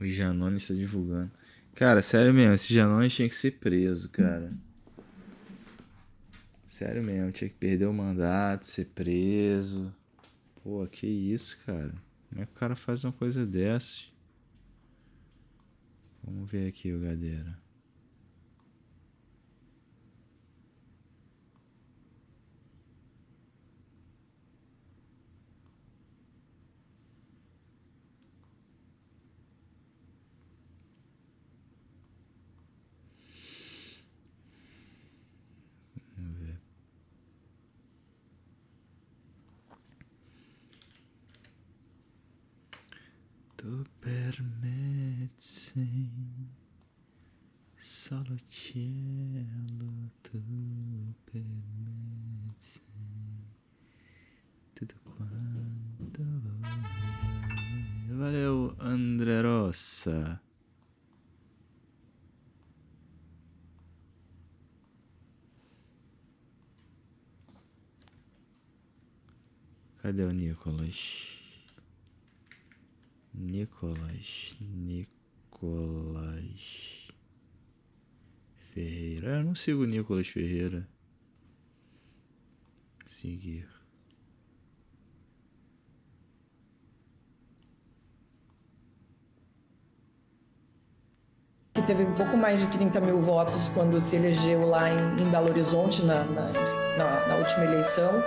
O Janone está divulgando. Cara, sério mesmo, esse Janone tinha que ser preso, cara. Sério mesmo, tinha que perder o mandato, ser preso. Pô, que isso, cara. Como é que o cara faz uma coisa dessas? Vamos ver aqui o Gadeira. tu permezzi solo cielo tu permezzi tudo quanto valeu André Rossa Cadê o Nicolas? Nicolas, Nicolas Ferreira. Ah, eu não sigo o Nicolas Ferreira. Seguir. teve um pouco mais de 30 mil votos quando se elegeu lá em, em Belo Horizonte na, na, na, na última eleição.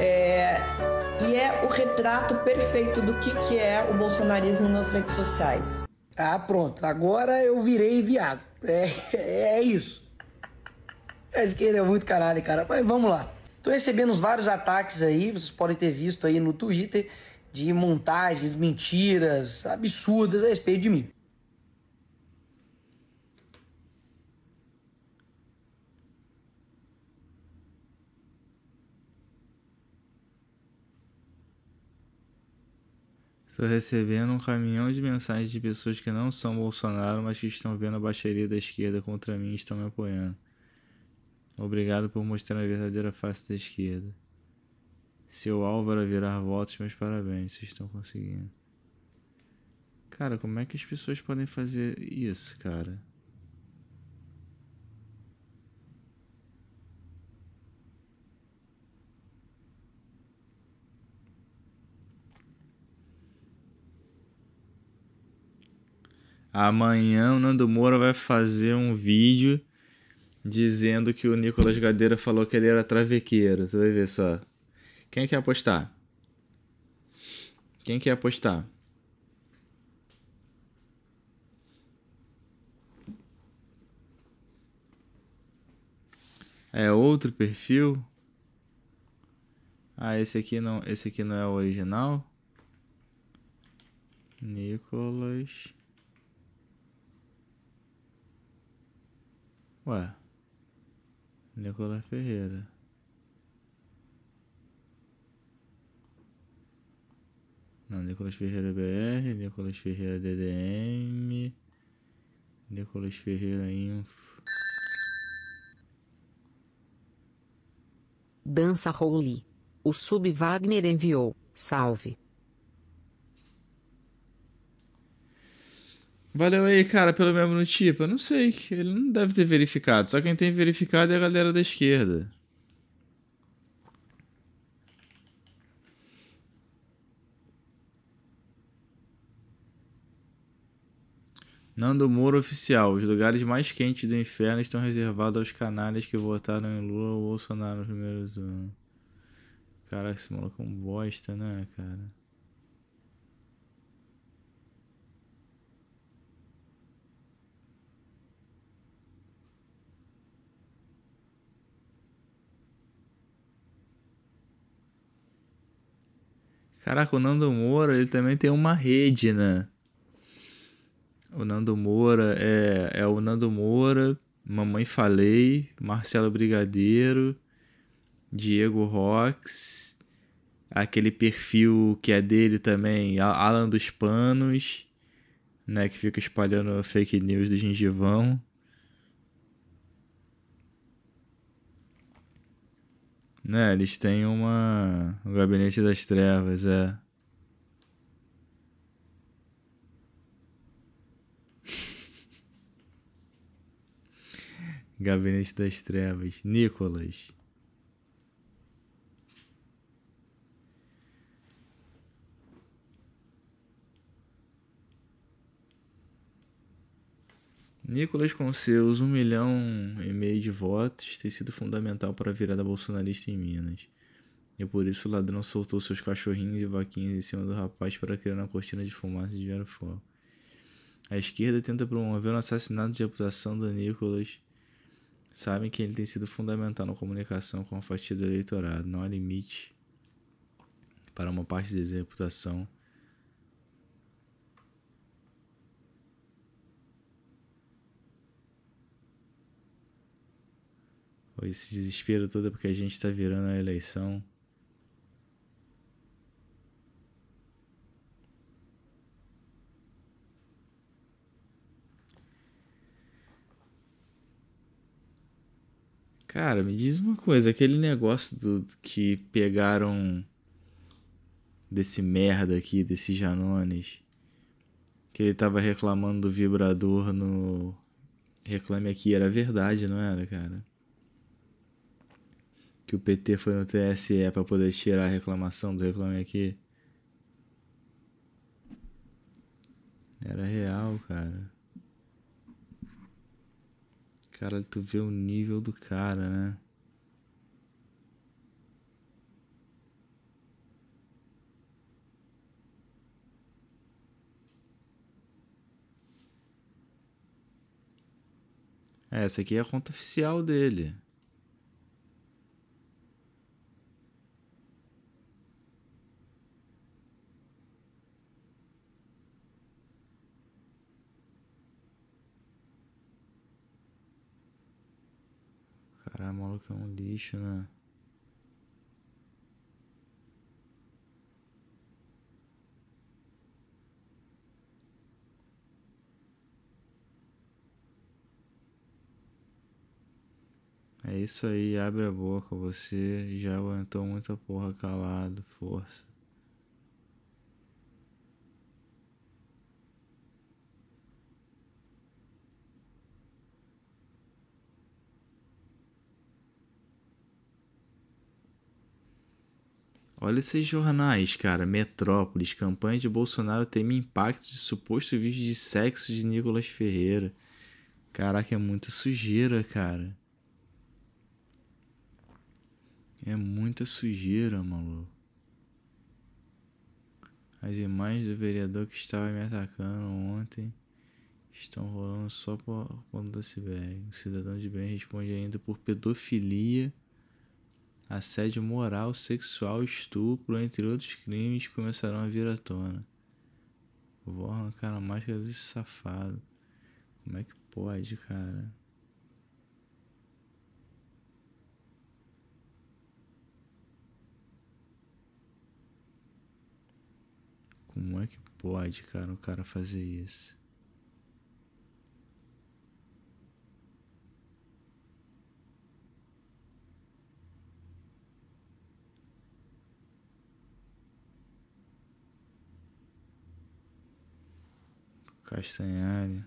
É, e é o retrato perfeito do que, que é o bolsonarismo nas redes sociais. Ah, pronto. Agora eu virei viado. É, é, é isso. A esquerda é muito caralho, cara. Mas vamos lá. Tô recebendo vários ataques aí, vocês podem ter visto aí no Twitter, de montagens, mentiras absurdas a respeito de mim. Estou recebendo um caminhão de mensagens de pessoas que não são Bolsonaro, mas que estão vendo a baixaria da esquerda contra mim e estão me apoiando. Obrigado por mostrar a verdadeira face da esquerda. Seu Álvaro virar votos, meus parabéns, vocês estão conseguindo. Cara, como é que as pessoas podem fazer isso, cara? Amanhã o Nando Moura vai fazer um vídeo dizendo que o Nicolas Gadeira falou que ele era travequeiro. Você vai ver só. Quem é quer apostar? Quem é quer apostar? É outro perfil? Ah, esse aqui não, esse aqui não é o original. Nicolas Ué. Nicolas Ferreira. Não, Nicolas Ferreira BR, Nicolas Ferreira DDM, Nicolas Ferreira Info. Dança Roli. O Sub Wagner enviou. Salve. Valeu aí, cara, pelo mesmo no tipo. Eu não sei, ele não deve ter verificado. Só quem tem verificado é a galera da esquerda. Nando Moro oficial. Os lugares mais quentes do inferno estão reservados aos canalhas que votaram em Lula ou Bolsonaro no primeiro turno. Caraca, esse maluco é um bosta, né, cara? Caraca, o Nando Moura, ele também tem uma rede, né? O Nando Moura é, é o Nando Moura, Mamãe Falei, Marcelo Brigadeiro, Diego Rox, aquele perfil que é dele também, Alan dos Panos, né? Que fica espalhando fake news do gengivão. Né, eles têm uma. O Gabinete das Trevas, é. Gabinete das Trevas, Nicolas. Nicolas, com seus um milhão e meio de votos, tem sido fundamental para a virada bolsonarista em Minas. E por isso o ladrão soltou seus cachorrinhos e vaquinhas em cima do rapaz para criar uma cortina de fumaça e desviar fogo. A esquerda tenta promover o um assassinato de reputação do Nicolas. Sabem que ele tem sido fundamental na comunicação com a fatia do eleitorado. Não há limite para uma parte da reputação esse desespero todo é porque a gente está virando a eleição. Cara, me diz uma coisa, aquele negócio do que pegaram desse merda aqui, desse Janones, que ele tava reclamando do vibrador no Reclame Aqui, era verdade, não era, cara? que o PT foi no TSE para poder tirar a reclamação do Reclame Aqui. Era real, cara. Cara, tu vê o nível do cara, né? É, essa aqui é a conta oficial dele. o maluco é um lixo, né? É isso aí, abre a boca, você já aguentou muita porra calado, força. Olha esses jornais, cara. Metrópolis, campanha de Bolsonaro teme impacto de suposto vídeo de sexo de Nicolas Ferreira. Caraca, é muita sujeira, cara. É muita sujeira, maluco. As imagens do vereador que estava me atacando ontem estão rolando só por conta da CBR. O cidadão de bem responde ainda por pedofilia assédio moral, sexual, estupro, entre outros crimes, começaram a vir à tona. Vou arrancar a máscara desse safado. Como é que pode, cara? Como é que pode, cara, o cara fazer isso? Castanhari.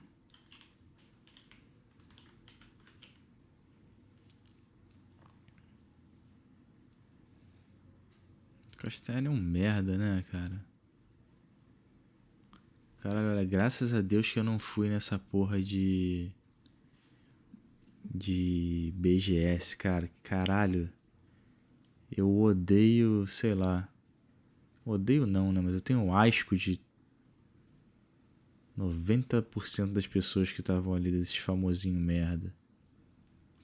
Castanha é um merda, né, cara? Caralho, olha, graças a Deus que eu não fui nessa porra de. De BGS, cara. Caralho. Eu odeio, sei lá. Odeio não, né? Mas eu tenho asco de 90% das pessoas que estavam ali, desses famosinho merda.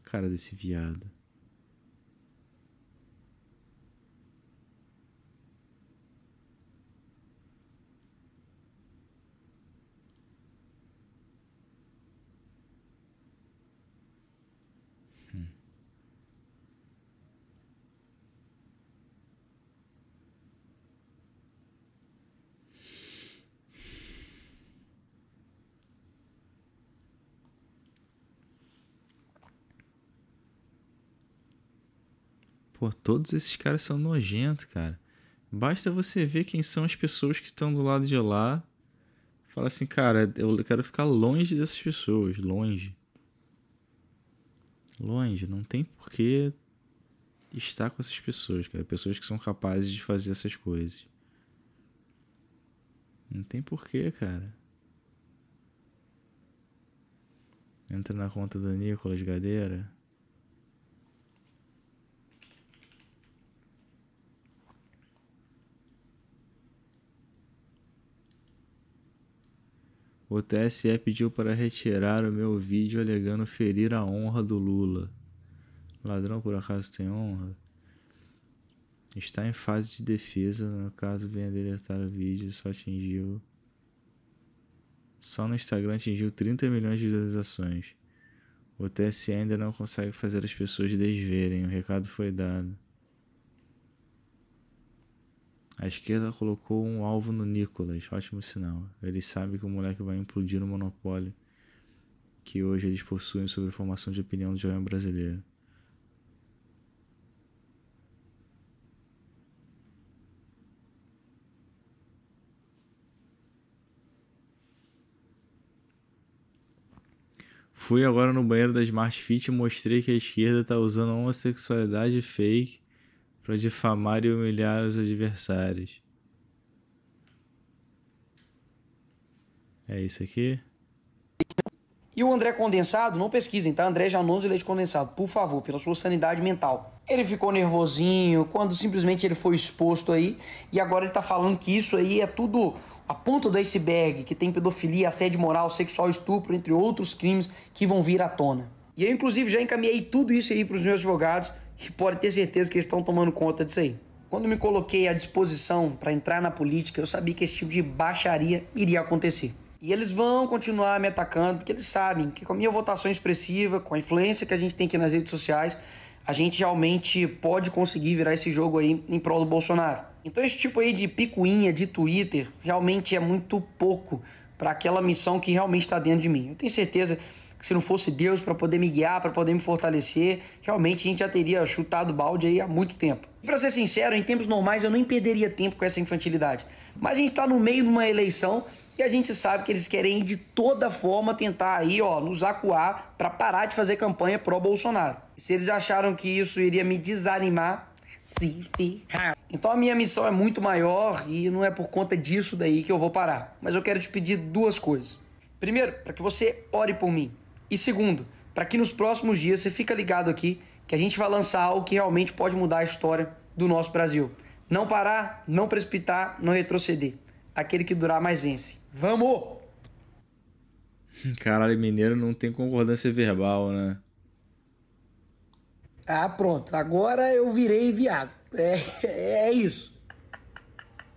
Cara desse viado. Pô, todos esses caras são nojentos, cara. Basta você ver quem são as pessoas que estão do lado de lá. Fala assim, cara, eu quero ficar longe dessas pessoas, longe. Longe, não tem porquê estar com essas pessoas, cara. Pessoas que são capazes de fazer essas coisas. Não tem porquê, cara. Entra na conta do Nicolas Gadeira. O TSE pediu para retirar o meu vídeo alegando ferir a honra do Lula. Ladrão por acaso tem honra? Está em fase de defesa, no né? caso venha deletar o vídeo, só atingiu. Só no Instagram atingiu 30 milhões de visualizações. O TSE ainda não consegue fazer as pessoas desverem, o recado foi dado. A esquerda colocou um alvo no Nicolas, ótimo sinal. Ele sabe que o moleque vai implodir no monopólio que hoje eles possuem sobre a formação de opinião do jovem brasileiro. Fui agora no banheiro da Smart Fit e mostrei que a esquerda está usando homossexualidade fake para difamar e humilhar os adversários. É isso aqui? E o André Condensado, não pesquisem, tá? André Janones e Leite Condensado, por favor, pela sua sanidade mental. Ele ficou nervosinho quando simplesmente ele foi exposto aí e agora ele tá falando que isso aí é tudo a ponta do iceberg, que tem pedofilia, assédio moral, sexual, estupro, entre outros crimes que vão vir à tona. E eu, inclusive, já encaminhei tudo isso aí para os meus advogados e pode ter certeza que eles estão tomando conta disso aí. Quando me coloquei à disposição para entrar na política, eu sabia que esse tipo de baixaria iria acontecer. E eles vão continuar me atacando, porque eles sabem que com a minha votação expressiva, com a influência que a gente tem aqui nas redes sociais, a gente realmente pode conseguir virar esse jogo aí em prol do Bolsonaro. Então esse tipo aí de picuinha de Twitter realmente é muito pouco para aquela missão que realmente está dentro de mim. Eu tenho certeza que se não fosse Deus para poder me guiar, para poder me fortalecer, realmente a gente já teria chutado balde aí há muito tempo. E para ser sincero, em tempos normais eu nem perderia tempo com essa infantilidade. Mas a gente está no meio de uma eleição e a gente sabe que eles querem de toda forma tentar aí, ó, nos acuar para parar de fazer campanha pró Bolsonaro. E se eles acharam que isso iria me desanimar, se ferrar. Então a minha missão é muito maior e não é por conta disso daí que eu vou parar. Mas eu quero te pedir duas coisas. Primeiro, para que você ore por mim. E segundo, para que nos próximos dias você fica ligado aqui que a gente vai lançar algo que realmente pode mudar a história do nosso Brasil. Não parar, não precipitar, não retroceder. Aquele que durar mais vence. Vamos! Caralho, mineiro não tem concordância verbal, né? Ah, pronto. Agora eu virei viado. É, é isso.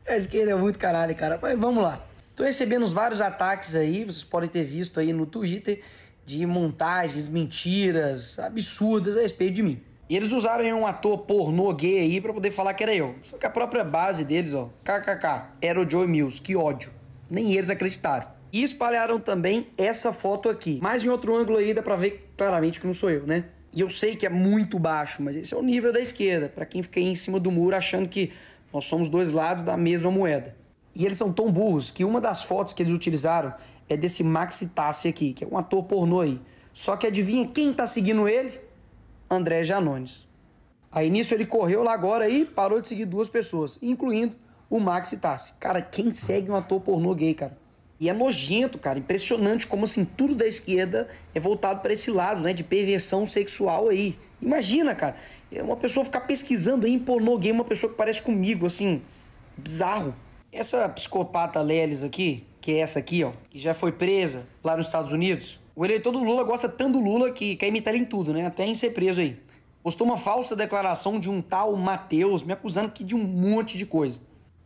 A esquerda é muito caralho, cara. Mas vamos lá. Tô recebendo vários ataques aí, vocês podem ter visto aí no Twitter, de montagens, mentiras absurdas a respeito de mim. E eles usaram um ator pornô gay aí para poder falar que era eu. Só que a própria base deles, ó, kkk, era o Joey Mills, que ódio. Nem eles acreditaram. E espalharam também essa foto aqui. Mas em outro ângulo aí dá pra ver claramente que não sou eu, né? E eu sei que é muito baixo, mas esse é o nível da esquerda, para quem fica aí em cima do muro achando que nós somos dois lados da mesma moeda. E eles são tão burros que uma das fotos que eles utilizaram é desse Maxi Tassi aqui, que é um ator pornô aí. Só que adivinha quem tá seguindo ele? André Janones. Aí nisso ele correu lá agora e parou de seguir duas pessoas, incluindo o Maxi Tassi. Cara, quem segue um ator pornô gay, cara? E é nojento, cara, impressionante como assim tudo da esquerda é voltado para esse lado, né, de perversão sexual aí. Imagina, cara, é uma pessoa ficar pesquisando aí em pornô gay, uma pessoa que parece comigo, assim, bizarro. Essa psicopata Lelis aqui, que é essa aqui, ó, que já foi presa lá nos Estados Unidos. O eleitor do Lula gosta tanto do Lula que quer imitar ele em tudo, né? Até em ser preso aí. Postou uma falsa declaração de um tal Matheus, me acusando que de um monte de coisa.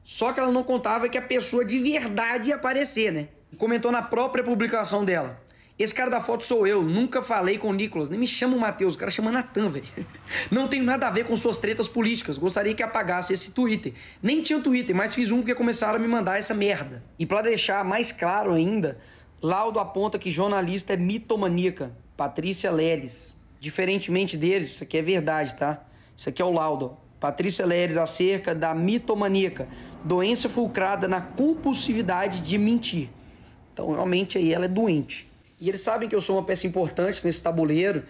Só que ela não contava que a pessoa de verdade ia aparecer, né? E comentou na própria publicação dela. Esse cara da foto sou eu, nunca falei com o Nicolas, nem me chama o Matheus, o cara chama Natan, velho. Não tenho nada a ver com suas tretas políticas, gostaria que apagasse esse Twitter. Nem tinha Twitter, mas fiz um porque começaram a me mandar essa merda. E para deixar mais claro ainda, Laudo aponta que jornalista é mitomaníaca, Patrícia Leles. Diferentemente deles, isso aqui é verdade, tá? Isso aqui é o Laudo. Patrícia Leres acerca da mitomaníaca, doença fulcrada na compulsividade de mentir. Então, realmente aí ela é doente. E eles sabem que eu sou uma peça importante nesse tabuleiro.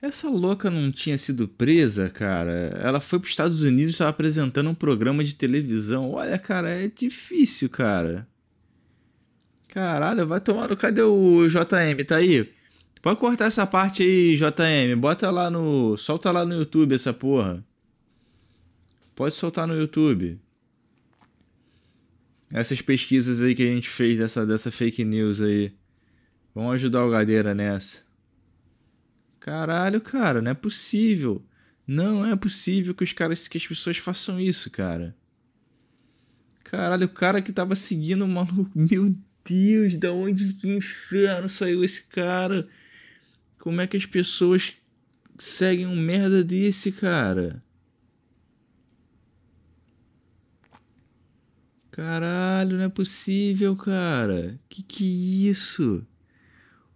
Essa louca não tinha sido presa, cara. Ela foi para os Estados Unidos e estava apresentando um programa de televisão. Olha, cara, é difícil, cara. Caralho, vai tomar. Cadê o JM? Tá aí? Pode cortar essa parte aí, JM. Bota lá no. Solta lá no YouTube essa porra. Pode soltar no YouTube. Essas pesquisas aí que a gente fez dessa, dessa fake news aí. Vamos ajudar o Gadeira nessa. Caralho, cara, não é possível. Não é possível que os caras, que as pessoas façam isso, cara. Caralho, o cara que tava seguindo o maluco. Meu Deus, da onde que inferno saiu esse cara? Como é que as pessoas seguem um merda desse, cara? Caralho, não é possível, cara. Que que é isso?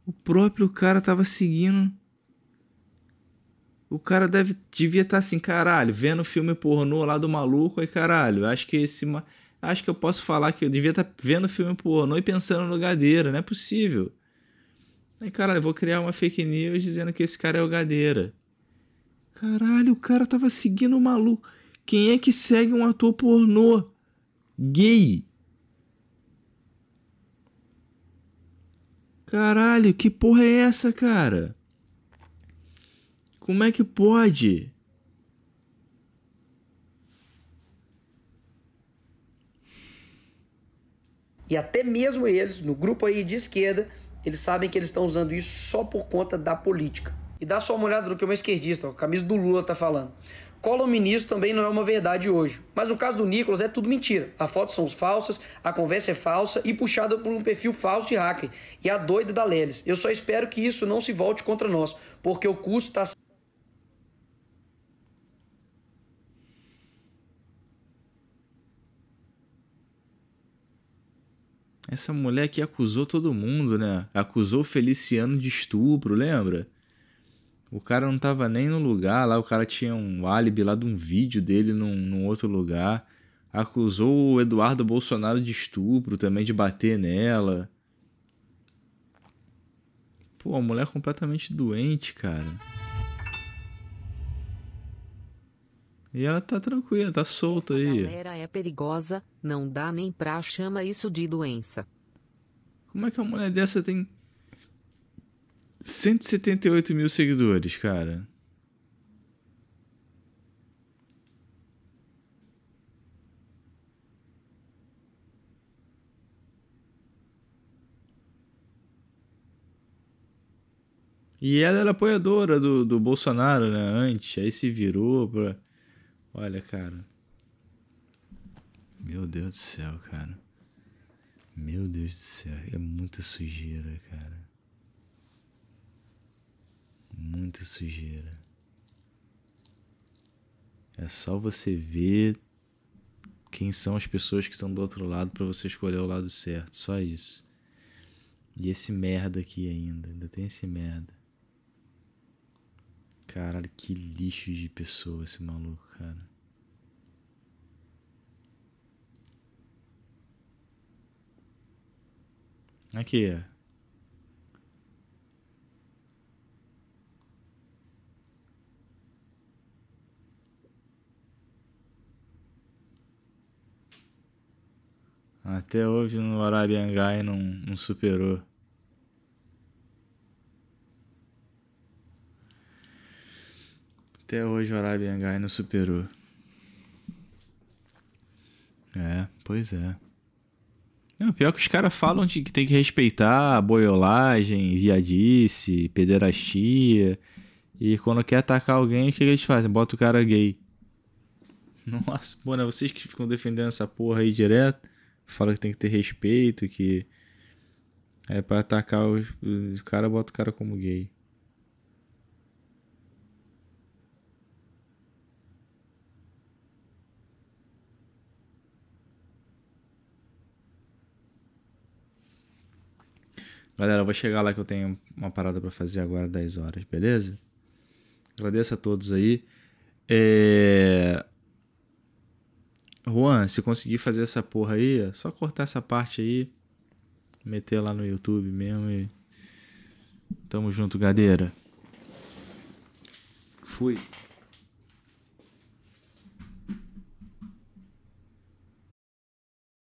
O próprio cara tava seguindo. O cara deve, devia estar tá assim, caralho, vendo o filme pornô lá do maluco, aí caralho, acho que esse. Acho que eu posso falar que eu devia estar tá vendo filme pornô e pensando no Gadeira, não é possível. Aí, caralho, vou criar uma fake news dizendo que esse cara é o Gadeira. Caralho, o cara tava seguindo o maluco. Quem é que segue um ator pornô? Gay. Caralho, que porra é essa, cara? Como é que pode? E até mesmo eles, no grupo aí de esquerda, eles sabem que eles estão usando isso só por conta da política. E dá só uma olhada no que uma esquerdista, a camisa do Lula tá falando ministro também não é uma verdade hoje. Mas no caso do Nicolas é tudo mentira. As fotos são falsas, a conversa é falsa e puxada por um perfil falso de hacker. E a doida da Lelis. Eu só espero que isso não se volte contra nós, porque o custo está Essa mulher que acusou todo mundo, né? Acusou o Feliciano de estupro, lembra? O cara não tava nem no lugar lá, o cara tinha um álibi lá de um vídeo dele num, num outro lugar. Acusou o Eduardo Bolsonaro de estupro também, de bater nela. Pô, a mulher completamente doente, cara. E ela tá tranquila, tá solta Essa aí. A galera é perigosa, não dá nem pra chama isso de doença. Como é que uma mulher dessa tem 178 mil seguidores, cara. E ela era apoiadora do, do Bolsonaro, né? Antes, aí se virou pra. Olha, cara. Meu Deus do céu, cara. Meu Deus do céu. É muita sujeira, cara. sujeira. É só você ver quem são as pessoas que estão do outro lado para você escolher o lado certo, só isso. E esse merda aqui ainda, ainda tem esse merda. Caralho, que lixo de pessoa esse maluco, cara. Aqui, Até hoje no Arabiangai não, não superou. Até hoje o Arabiangai não superou. É, pois é. Não, pior que os caras falam de que tem que respeitar boiolagem, viadice, pederastia. E quando quer atacar alguém, o que eles fazem? Bota o cara gay. Nossa, mano, é vocês que ficam defendendo essa porra aí direto fala que tem que ter respeito, que é para atacar os, os cara bota o cara como gay. Galera, eu vou chegar lá que eu tenho uma parada para fazer agora 10 horas, beleza? Agradeço a todos aí. É... Juan, se conseguir fazer essa porra aí, é só cortar essa parte aí, meter lá no YouTube mesmo e. Tamo junto, gadeira. Fui.